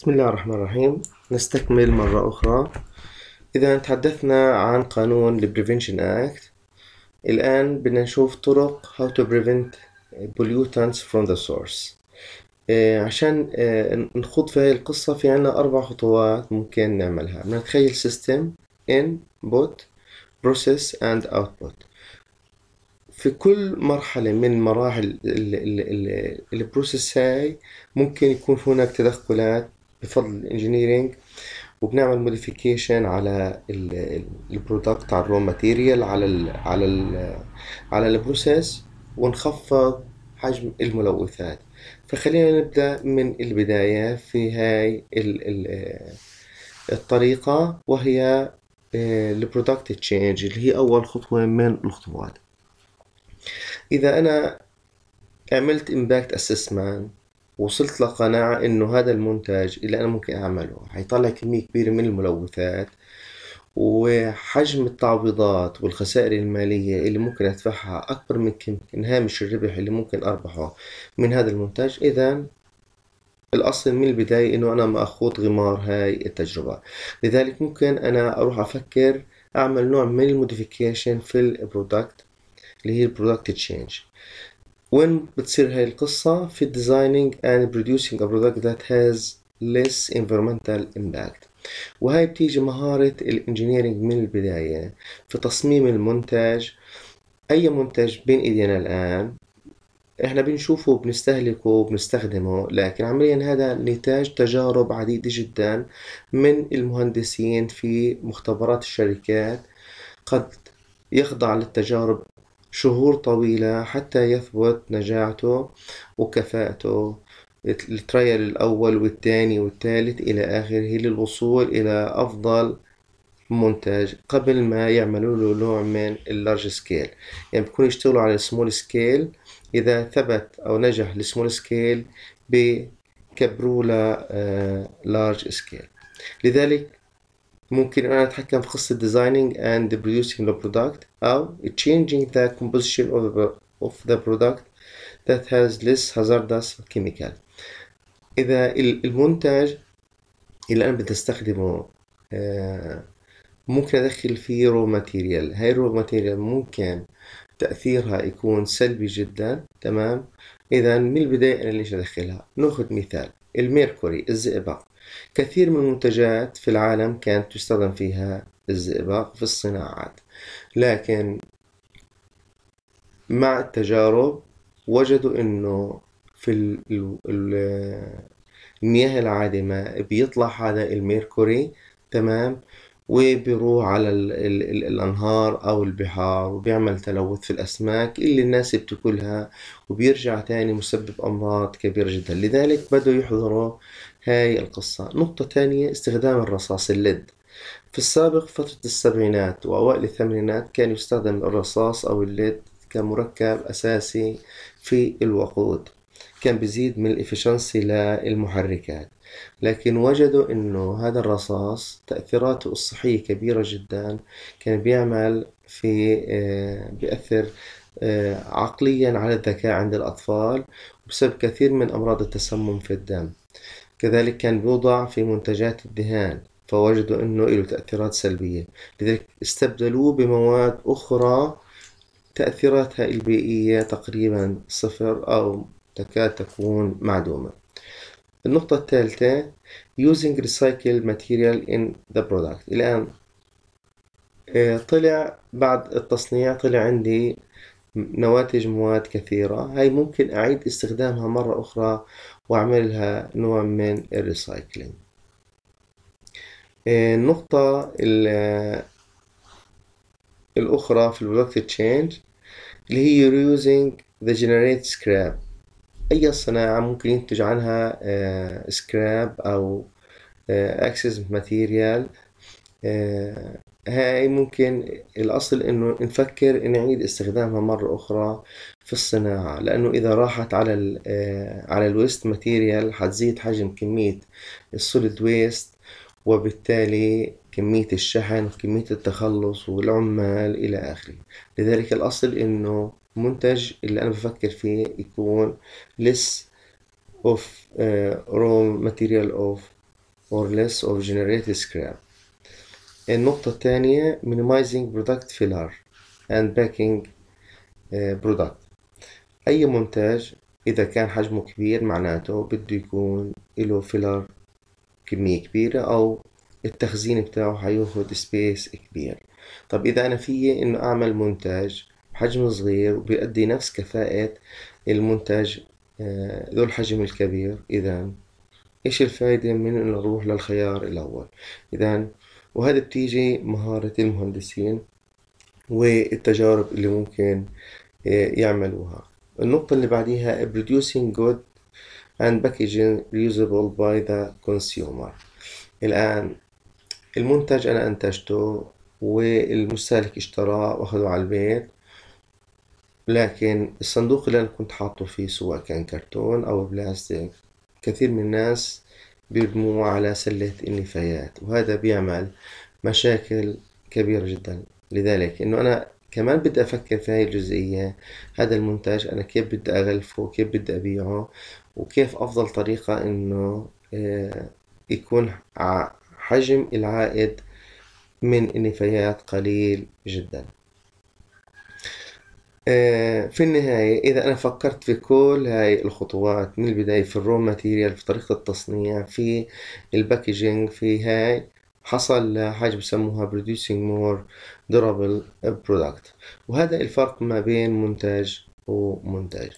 بسم الله الرحمن الرحيم نستكمل مرة أخرى إذا تحدثنا عن قانون الـ Prevention Act الآن بدنا نشوف طرق how to prevent pollutants from the source آه، عشان آه، نخوض في هاي القصة في عنا أربع خطوات ممكن نعملها نتخيل system input process and output في كل مرحلة من مراحل البروسيس هاي ممكن يكون هناك تدخلات بفضل الانجينيرينج وبنعمل موديفيكيشن على البرودكت على الرو ماتيريال على الـ على الـ على البروسيس ونخفض حجم الملوثات فخلينا نبدا من البدايه في هاي الـ الـ الطريقه وهي آه، البرودكت تشينج اللي هي اول خطوه من الخطوات اذا انا عملت امباكت اسسمنت وصلت لقناعة انه هذا المنتج اللي انا ممكن اعمله حيطلع كمية كبيرة من الملوثات وحجم التعويضات والخسائر المالية اللي ممكن أدفعها أكبر من كم هامش الربح اللي ممكن أربحه من هذا المنتج إذا الأصل من البداية إنه أنا ما أخوض غمار هاي التجربة لذلك ممكن أنا أروح أفكر أعمل نوع من الموديفيكيشن في البرودكت اللي هي البرودكت تشينج وين بتصير هاي القصة في designing and producing a product that has less environmental impact وهاي بتيجي مهارة الانجينيرينج من البداية في تصميم المنتج أي منتج بين إيدينا الآن احنا بنشوفه وبنستهلكه وبنستخدمه لكن عمليا هذا نتاج تجارب عديدة جدا من المهندسين في مختبرات الشركات قد يخضع للتجارب شهور طويلة حتى يثبت نجاعته وكفاءته التريل الأول والثاني والثالث إلى آخره للوصول إلى أفضل منتج قبل ما يعملوا له نوع من اللارج سكيل يعني بكون يشتغلوا على السمول سكيل إذا ثبت أو نجح السمول سكيل بكبروا لارج سكيل آه، لذلك ممكن انا اتحكم في قصة designing and producing the product او changing the composition of the, of the product that has less hazardous chemical اذا المنتج اللي انا بدي استخدمه آه، ممكن ادخل فيه رو ماتيريال هاي الرو ماتيريال ممكن تأثيرها يكون سلبي جدا تمام إذا من البداية أنا ليش أدخلها ناخذ مثال الميركوري الزئبق كثير من المنتجات في العالم كانت تستخدم فيها الزئبق في الصناعات لكن مع التجارب وجدوا انه في المياه العادمة بيطلع هذا الميركوري تمام وبيروح على الـ الـ الـ الأنهار أو البحار وبيعمل تلوث في الأسماك اللي الناس بتاكلها وبيرجع تاني مسبب أمراض كبيرة جدا لذلك بدوا يحضروا هاي القصة نقطة تانية استخدام الرصاص الليد في السابق فترة السبعينات وأوائل الثمانينات كان يستخدم الرصاص أو الليد كمركب أساسي في الوقود كان بيزيد من الإفشنسي للمحركات لكن وجدوا إنه هذا الرصاص تأثيراته الصحية كبيرة جدا كان بيعمل في آه، بيأثر آه، عقليا على الذكاء عند الأطفال وبسبب كثير من أمراض التسمم في الدم كذلك كان بيوضع في منتجات الدهان فوجدوا أنه له تأثيرات سلبية لذلك استبدلوه بمواد أخرى تأثيراتها البيئية تقريبا صفر أو تكاد تكون معدومة النقطة الثالثة using recycled material in the product الآن آه، طلع بعد التصنيع طلع عندي نواتج مواد كثيرة هاي ممكن أعيد استخدامها مرة أخرى وأعملها نوع من الريسايكلينج آه، النقطة الأخرى في البرودكت تشينج اللي هي reusing the generate scrap أي صناعة ممكن ينتج عنها سكراب آه، أو أكسس آه، ماتيريال آه، هاي ممكن الأصل إنه نفكر نعيد استخدامها مرة أخرى في الصناعة لأنه إذا راحت على الـ على الويست ماتيريال حتزيد حجم كمية السوليد ويست وبالتالي كمية الشحن وكمية التخلص والعمال إلى آخره لذلك الأصل إنه المنتج اللي انا بفكر فيه يكون less of uh, raw material of or less of generated scrap النقطة الثانية minimizing product filler and packing uh, product أي منتج إذا كان حجمه كبير معناته بده يكون له فيلر كمية كبيرة أو التخزين بتاعه هياخد سبيس كبير طب إذا أنا فيي إنه أعمل منتج حجم صغير وبيؤدي نفس كفاءة المنتج آه، ذو الحجم الكبير إذا إيش الفائدة من إنه نروح للخيار الأول إذا وهذا بتيجي مهارة المهندسين والتجارب اللي ممكن آه، يعملوها النقطة اللي بعديها producing good and packaging reusable by the consumer الآن المنتج أنا أنتجته والمستهلك اشتراه وأخذه على البيت لكن الصندوق اللي أنا كنت حاطه فيه سواء كان كرتون أو بلاستيك كثير من الناس بيرموه على سلة النفايات وهذا بيعمل مشاكل كبيرة جدا لذلك إنه أنا كمان بدي أفكر في هاي الجزئية هذا المنتج أنا كيف بدي أغلفه كيف بدي أبيعه وكيف أفضل طريقة إنه آه، يكون حجم العائد من النفايات قليل جداً آه، في النهاية إذا أنا فكرت في كل هاي الخطوات من البداية في الرو ماتيريال في طريقة التصنيع في الباكجينج في هاي حصل حاجة بسموها producing more durable product وهذا الفرق ما بين منتج ومنتج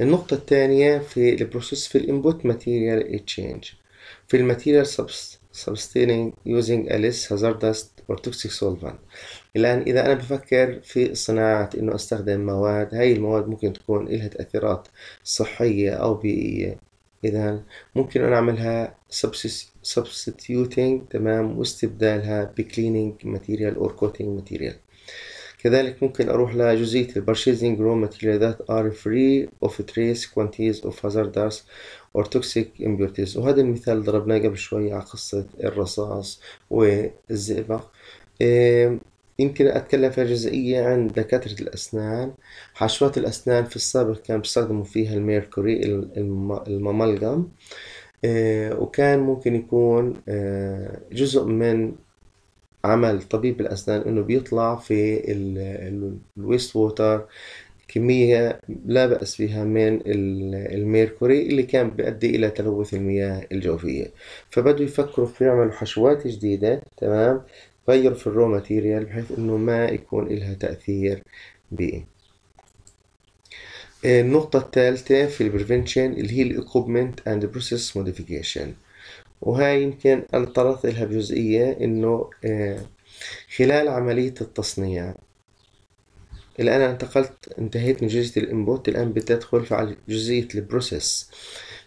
النقطة الثانية في البروسيس في الانبوت ماتيريال تشينج في الماتيريال substituting using a less hazardous or toxic solvent الآن إذا أنا بفكر في صناعة إنه أستخدم مواد هاي المواد ممكن تكون إلها تأثيرات صحية أو بيئية إذا ممكن أنا أعملها substituting تمام واستبدالها ب cleaning material or coating material كذلك ممكن أروح لجزئية ال رو ماتيريال ذات ار فري اوف تريس كوانتيز اوف of hazardous or توكسيك impurities وهذا المثال ضربناه قبل شوي على قصة الرصاص والزئبق إيه، يمكن أتكلم في جزئية عن دكاترة الأسنان حشوات الأسنان في السابق كان بيستخدموا فيها الميركوري المملغم إيه، وكان ممكن يكون إيه، جزء من عمل طبيب الأسنان إنه بيطلع في الويست ووتر كمية لا بأس بها من الميركوري اللي كان بيؤدي إلى تلوث المياه الجوفية فبدوا يفكروا في يعملوا حشوات جديدة تمام غيروا في الرو ماتيريال بحيث إنه ما يكون إلها تأثير بيئي النقطة الثالثة في البريفنشن اللي هي الايكوبمنت اند بروسيس موديفيكيشن وهاي يمكن أنا اضطررت لها بجزئية إنه آه، خلال عملية التصنيع الآن انتقلت انتهيت من جزئية الانبوت الآن بدي أدخل على جزئية البروسيس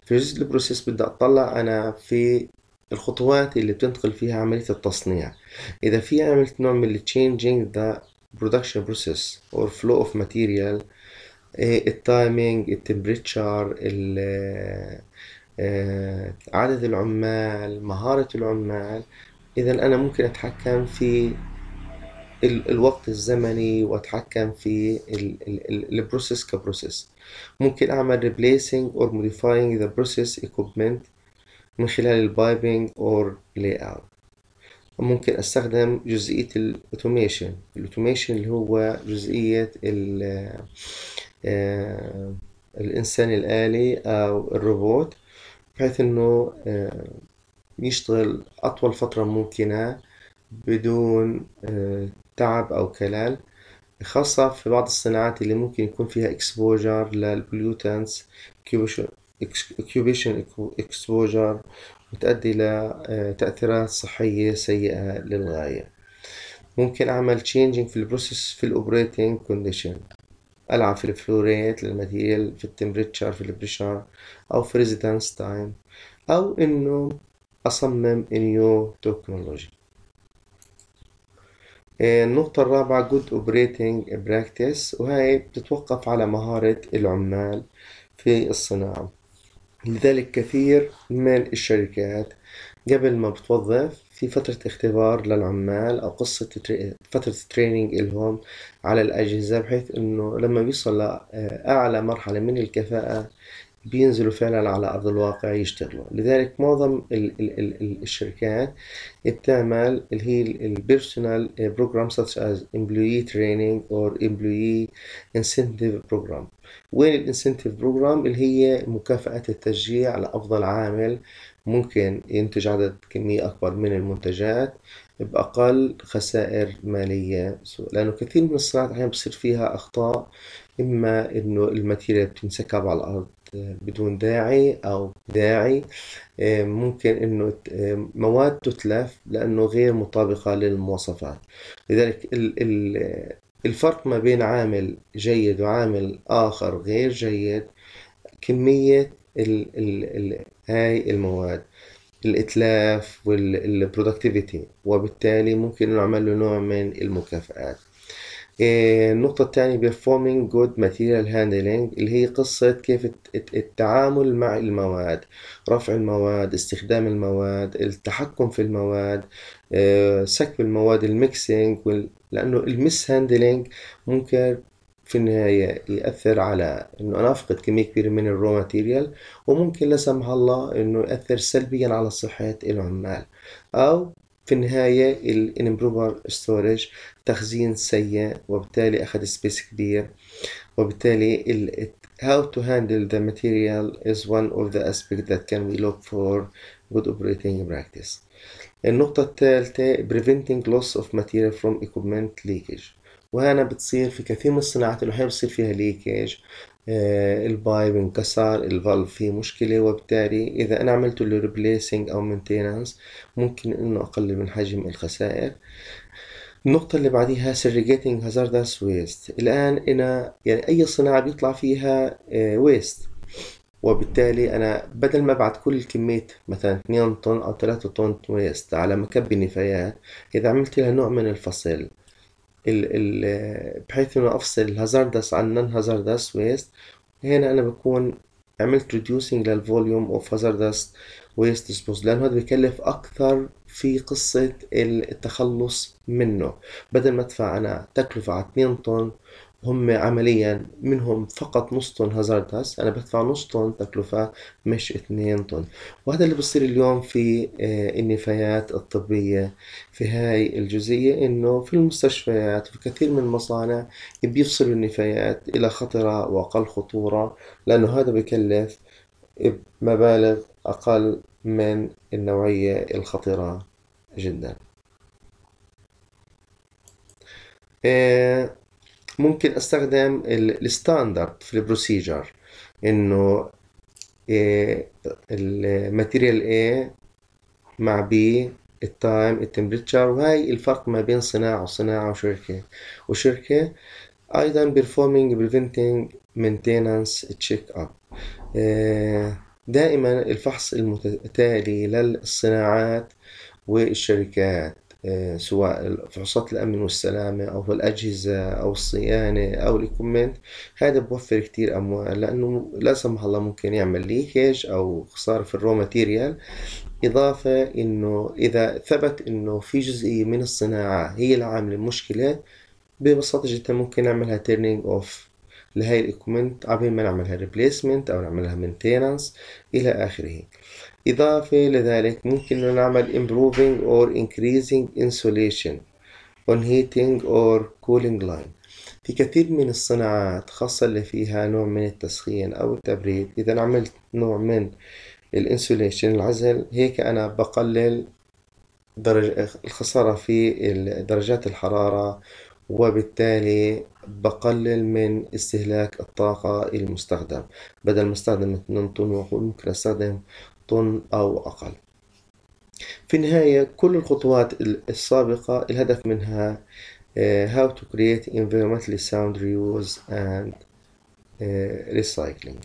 في جزئية البروسيس بدي أطلع أنا في الخطوات اللي بتنتقل فيها عملية التصنيع إذا في عملت نوع من changing the production process or flow of material التايمينج التمبريتشر آه، عدد العمال مهارة العمال إذا أنا ممكن أتحكم في الوقت الزمني وأتحكم في البروسيس كبروسيس ممكن أعمل replacing or modifying the process equipment من خلال البايبنج or layout ممكن استخدم جزئية الاوتوميشن الاوتوميشن اللي هو جزئية آه، آه، الانسان الالي او الروبوت بحيث انه آه، يشتغل اطول فترة ممكنة بدون آه، تعب او كلال خاصة في بعض الصناعات اللي ممكن يكون فيها اكسبوجر للبلوتنس كيوبيشن اكسبوجر وتؤدي لتأثيرات صحية سيئة للغاية ممكن أعمل changing في البروسيس في الأوبريتنج كونديشن العب في الفلوريت للماتيريال في التمبريتشر في البريشر او في ريزيدنس تايم او انه اصمم نيو تكنولوجي إيه، النقطة الرابعة good operating practice وهي بتتوقف على مهارة العمال في الصناعة لذلك كثير من الشركات قبل ما بتوظف في فترة اختبار للعمال أو قصة فترة تريننج إلهم على الأجهزة بحيث إنه لما بيوصل لأعلى مرحلة من الكفاءة بينزلوا فعلا على أرض الواقع يشتغلوا لذلك معظم ال ال الـ الشركات بتعمل اللي هي البيرسونال بروجرام such as employee training or employee incentive program وين الانسنتيف بروجرام اللي هي مكافأة التشجيع لأفضل عامل ممكن ينتج عدد كمية أكبر من المنتجات بأقل خسائر مالية لأنه كثير من الصناعات أحيانا بصير فيها أخطاء إما إنه الماتيريال بتنسكب على الأرض بدون داعي أو داعي إيه، ممكن إنه إيه، مواد تتلف لأنه غير مطابقة للمواصفات لذلك الفرق ما بين عامل جيد وعامل آخر غير جيد كمية ال ال هاي المواد الإتلاف والبرودكتيفيتي وبالتالي ممكن نعمل له نوع من المكافآت إيه، النقطة الثانية performing good material handling اللي هي قصة كيف التعامل مع المواد رفع المواد استخدام المواد التحكم في المواد إيه، سكب المواد الميكسينج لأنه المس هاندلينج ممكن في النهاية يأثر على إنه أنا أفقد كمية كبيرة من الرو ماتيريال وممكن لا سمح الله إنه يأثر سلبيا على صحة العمال أو في النهاية Improper ستورج تخزين سيء وبالتالي أخذ سبيس كبير وبالتالي ال how to handle the material is one of the aspects that can we look for good operating practice. النقطة الثالثة preventing loss of material from equipment leakage وهنا بتصير في كثير من الصناعات اللوحية بصير فيها ليكيج آه، الباي بنكسر الفالف فيه مشكلة وبالتالي إذا أنا عملت له ريبليسنج أو مينتيننس ممكن إنه أقلل من حجم الخسائر النقطة اللي بعديها segregating هازاردس ويست الآن أنا يعني أي صناعة بيطلع فيها ويست آه، وبالتالي أنا بدل ما أبعت كل كمية مثلا 2 طن أو 3 طن ويست على مكب النفايات إذا عملت لها نوع من الفصل ال بحيث انه افصل الهازاردس عن نون هازاردس ويست هنا انا بكون عملت ريديوسينج للفوليوم اوف هازاردس ويست ديسبوز لانه هذا بكلف اكثر في قصة التخلص منه بدل ما ادفع انا تكلفة على 2 طن هم عمليا منهم فقط نص طن هازاردس انا بدفع نص طن تكلفة مش 2 طن وهذا اللي بصير اليوم في آه، النفايات الطبية في هاي الجزئية انه في المستشفيات في كثير من المصانع بيفصلوا النفايات الى خطرة واقل خطورة لانه هذا بكلف مبالغ اقل من النوعية الخطرة جدا آه، ممكن استخدم الستاندرد في البروسيجر انه الماتيريال A مع B التايم التمبريتشر وهي الفرق ما بين صناعة وصناعة وشركة وشركة ايضا performing preventing maintenance check up إيه، دائما الفحص المتتالي للصناعات والشركات آه، سواء فحوصات الأمن والسلامة أو الأجهزة أو الصيانة أو الإكومنت هذا بوفر كتير أموال لأنه لا سمح الله ممكن يعمل ليكج أو خسارة في الرو ماتيريال إضافة إنه إذا ثبت إنه في جزئية من الصناعة هي العاملة المشكلة ببساطة جدا ممكن نعملها تيرنينج أوف لهي الإكومنت عبين ما نعملها ريبليسمنت أو نعملها مينتيننس إلى آخره إضافة لذلك ممكن نعمل improving or increasing insulation on heating or cooling line في كثير من الصناعات خاصة اللي فيها نوع من التسخين أو التبريد إذا عملت نوع من الانسوليشن العزل هيك أنا بقلل درجة الخسارة في درجات الحرارة وبالتالي بقلل من استهلاك الطاقة المستخدم بدل ما استخدم 2 طن ممكن استخدم طن أو أقل في النهاية كل الخطوات السابقة الهدف منها آه، how to create environmentally sound reuse and آه، recycling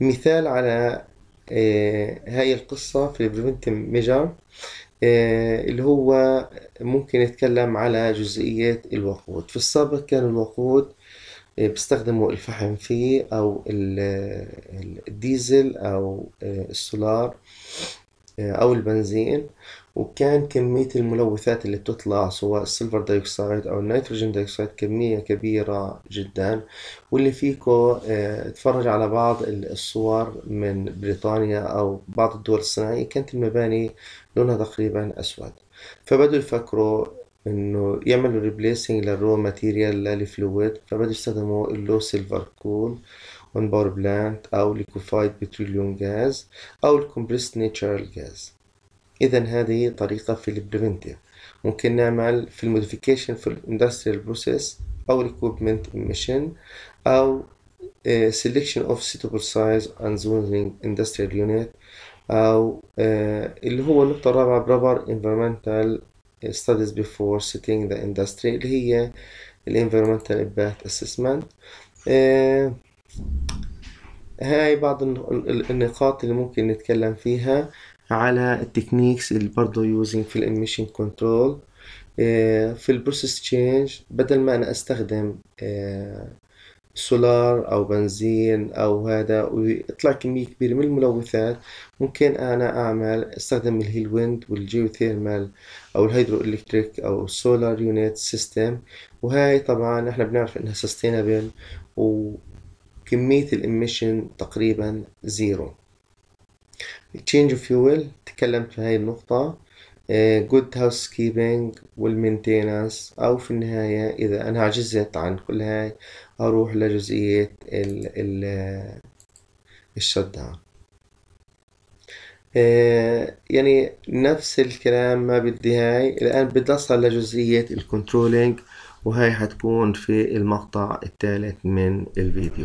مثال على آه، هاي القصة في البريفنت ميجر اللي هو ممكن نتكلم على جزئية الوقود في السابق كان الوقود إيه، بيستخدموا الفحم فيه او الديزل او آه، السولار آه، او البنزين وكان كمية الملوثات اللي بتطلع سواء السيلفر دايوكسيد أو النيتروجين دايوكسيد كمية كبيرة جدا واللي فيكو اتفرج آه، على بعض الصور من بريطانيا أو بعض الدول الصناعية كانت المباني لونها تقريبا أسود فبدوا يفكروا انه يعملوا ريبليسنج للرو ماتيريال للفلويد فبدي يستخدموا اللو سيلفر كول اون باور بلانت او ليكوفايد بتروليوم غاز او الكمبريست ناتشرال غاز اذا هذه طريقه في البريفنتيف ممكن نعمل في الموديفيكيشن في الاندستريال بروسيس او الاكويبمنت ميشن او سيلكشن اوف سيتبل سايز اند زونينج اندستريال يونت او آه، اللي هو النقطه الرابعه برابر انفيرمنتال Uh, studies before setting the industry اللي هي ال environmental impact assessment uh, هاي بعض النقاط اللي ممكن نتكلم فيها على التكنيكس اللي برضه يوزنج في الاميشن كنترول uh, في البروسيس تشينج بدل ما انا استخدم سولار او بنزين او هذا ويطلع كمية كبيرة من الملوثات ممكن انا اعمل استخدم الهيلويند والجيوثيرمال او الهيدرو الكتريك او السولار يونيت سيستم وهاي طبعا احنا بنعرف انها سستينابل وكمية الاميشن تقريبا زيرو تشينج فيول تكلمت في هاي النقطة جود هاوس كيبنج والمينتيننس او في النهاية اذا انا عجزت عن كل هاي اروح لجزئية ال ال الشت داون آه، يعني نفس الكلام ما بدي هاي الان بدي اصل لجزئية الكنترولينج وهي حتكون في المقطع الثالث من الفيديو